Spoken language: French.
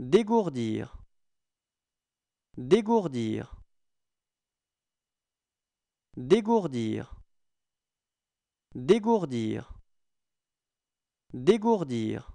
Dégourdir. Dégourdir. Dégourdir. Dégourdir. Dégourdir.